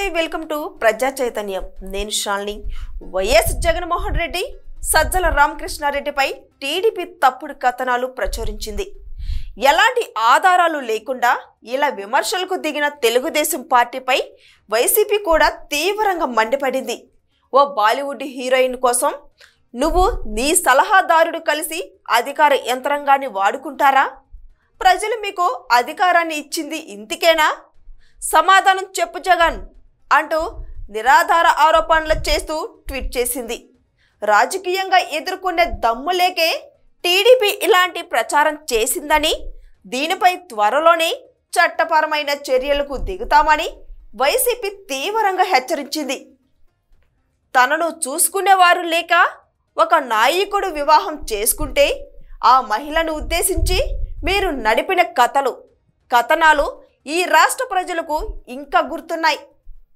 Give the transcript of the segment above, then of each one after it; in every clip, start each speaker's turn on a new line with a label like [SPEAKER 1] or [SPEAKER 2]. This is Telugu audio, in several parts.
[SPEAKER 1] నమస్తే వెల్కమ్ టు ప్రజా చైతన్యం నేను షాల్ని వైఎస్ జగన్మోహన్ రెడ్డి సజ్జల రామకృష్ణారెడ్డిపై టీడీపీ తప్పుడు కథనాలు ప్రచురించింది ఎలాంటి ఆధారాలు లేకుండా ఇలా విమర్శలకు దిగిన తెలుగుదేశం పార్టీపై వైసీపీ కూడా తీవ్రంగా మండిపడింది ఓ బాలీవుడ్ హీరోయిన్ కోసం నువ్వు నీ సలహాదారుడు కలిసి అధికార యంత్రాంగాన్ని వాడుకుంటారా ప్రజలు మీకు అధికారాన్ని ఇచ్చింది ఇంతకేనా సమాధానం చెప్పు జగన్ అంటూ నిరాధార ఆరోపణలు చేస్తూ ట్వీట్ చేసింది రాజకీయంగా ఎదుర్కొనే దమ్ము లేకే టీడీపీ ఇలాంటి ప్రచారం చేసిందని దీనిపై త్వరలోనే చట్టపరమైన చర్యలకు దిగుతామని వైసీపీ తీవ్రంగా హెచ్చరించింది తనను చూసుకునేవారు లేక ఒక నాయకుడు వివాహం చేసుకుంటే ఆ మహిళను ఉద్దేశించి మీరు నడిపిన కథలు కథనాలు ఈ రాష్ట్ర ప్రజలకు ఇంకా గుర్తున్నాయి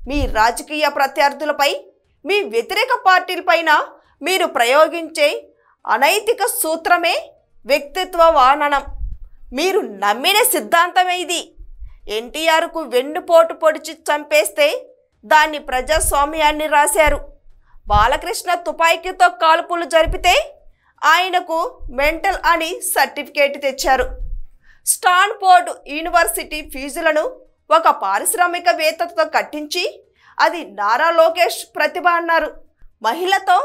[SPEAKER 1] మీ రాజకీయ ప్రత్యర్థులపై మీ వ్యతిరేక పార్టీలపైన మీరు ప్రయోగించే అనైతిక సూత్రమే వ్యక్తిత్వ వాననం మీరు నమ్మిన సిద్ధాంతమే ఇది ఎన్టీఆర్కు వెన్నుపోటు పొడిచి చంపేస్తే దాన్ని ప్రజాస్వామ్యాన్ని రాశారు బాలకృష్ణ తుపాకీతో కాల్పులు జరిపితే ఆయనకు మెంటల్ అని సర్టిఫికేట్ తెచ్చారు స్టాన్ఫోర్డ్ యూనివర్సిటీ ఫీజులను ఒక పారిశ్రామికవేత్తతో కట్టించి అది నారా లోకేష్ ప్రతిభ అన్నారు మహిళతో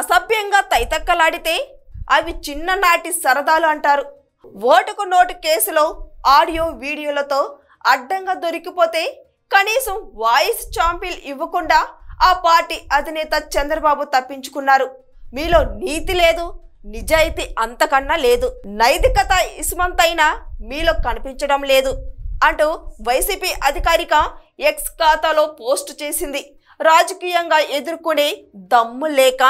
[SPEAKER 1] అసభ్యంగా తైతక్కలాడితే అవి చిన్ననాటి సరదాలు అంటారు ఓటుకు నోటు కేసులో ఆడియో వీడియోలతో అడ్డంగా దొరికిపోతే కనీసం వాయిస్ ఛాంపిల్ ఇవ్వకుండా ఆ పార్టీ అధినేత చంద్రబాబు తప్పించుకున్నారు మీలో నీతి లేదు నిజాయితీ అంతకన్నా లేదు నైతికత ఇసుమంతైనా మీలో కనిపించడం లేదు అంటూ వైసీపీ అధికారిక ఎక్స్ ఖాతాలో పోస్ట్ చేసింది రాజకీయంగా ఎదుర్కొనే దమ్ము లేక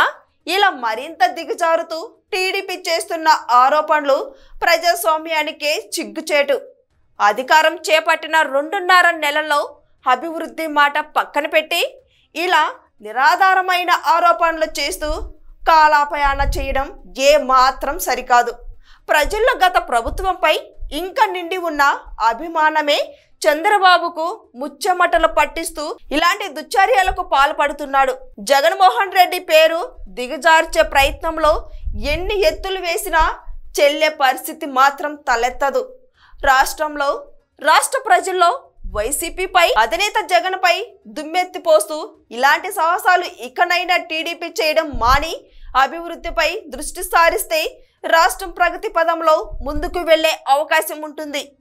[SPEAKER 1] ఇలా మరింత దిగజారుతూ టీడీపీ చేస్తున్న ఆరోపణలు ప్రజాస్వామ్యానికే చిగ్గుచేటు అధికారం చేపట్టిన రెండున్నర నెలల్లో అభివృద్ధి మాట పక్కన పెట్టి ఇలా నిరాధారమైన ఆరోపణలు చేస్తూ కాలాపయాన చేయడం ఏ మాత్రం సరికాదు ప్రజల్లో గత ప్రభుత్వంపై ఇంకా నిండి ఉన్న అభిమానమే చంద్రబాబుకు ముచ్చమటలు పట్టిస్తూ ఇలాంటి దుశ్చర్యలకు పాల్పడుతున్నాడు జగన్మోహన్ రెడ్డి పేరు దిగజార్చే ప్రయత్నంలో ఎన్ని ఎత్తులు వేసినా చెల్లే పరిస్థితి మాత్రం తలెత్తదు రాష్ట్రంలో రాష్ట్ర ప్రజల్లో వైసీపీపై అధినేత జగన్పై దుమ్మెత్తిపోస్తూ ఇలాంటి సాహసాలు ఇకనైనా టీడీపీ చేయడం మాని అభివృద్ధిపై దృష్టి సారిస్తే రాష్ట్రం ప్రగతి పదంలో ముందుకు వెళ్లే అవకాశం ఉంటుంది